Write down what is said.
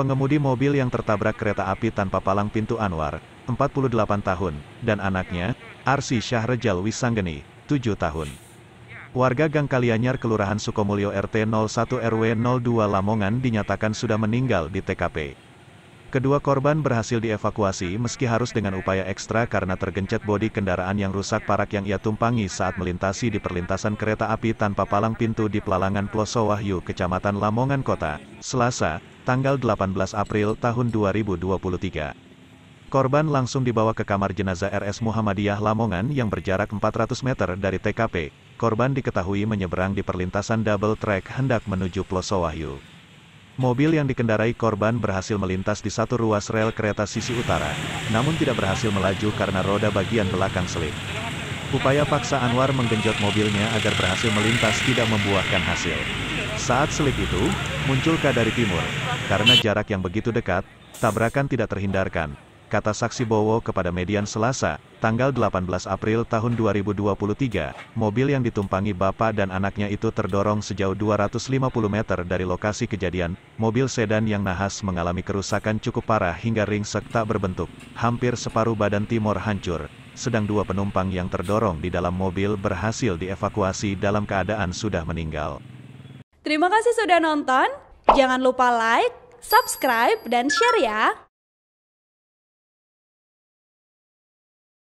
Pengemudi mobil yang tertabrak kereta api tanpa palang pintu Anwar, 48 tahun, dan anaknya, Arsi Syahrejal Wisanggeni, 7 tahun. Warga Gang Kalianyar Kelurahan Sukomulyo RT 01 RW 02 Lamongan dinyatakan sudah meninggal di TKP. Kedua korban berhasil dievakuasi meski harus dengan upaya ekstra karena tergencet bodi kendaraan yang rusak parak yang ia tumpangi saat melintasi di perlintasan kereta api tanpa palang pintu di pelalangan Ploso Wahyu, Kecamatan Lamongan Kota, Selasa, tanggal 18 April tahun 2023. Korban langsung dibawa ke kamar jenazah RS Muhammadiyah Lamongan yang berjarak 400 meter dari TKP. Korban diketahui menyeberang di perlintasan double track hendak menuju Ploso Wahyu. Mobil yang dikendarai korban berhasil melintas di satu ruas rel kereta sisi utara, namun tidak berhasil melaju karena roda bagian belakang selip. Upaya paksa Anwar menggenjot mobilnya agar berhasil melintas tidak membuahkan hasil. Saat selip itu, muncul K dari timur. Karena jarak yang begitu dekat, tabrakan tidak terhindarkan, kata saksi Bowo kepada Median Selasa, tanggal 18 April tahun 2023, mobil yang ditumpangi bapak dan anaknya itu terdorong sejauh 250 meter dari lokasi kejadian, mobil sedan yang nahas mengalami kerusakan cukup parah hingga ringsek tak berbentuk, hampir separuh badan timur hancur, sedang dua penumpang yang terdorong di dalam mobil berhasil dievakuasi dalam keadaan sudah meninggal. Terima kasih sudah nonton, jangan lupa like, subscribe, dan share ya!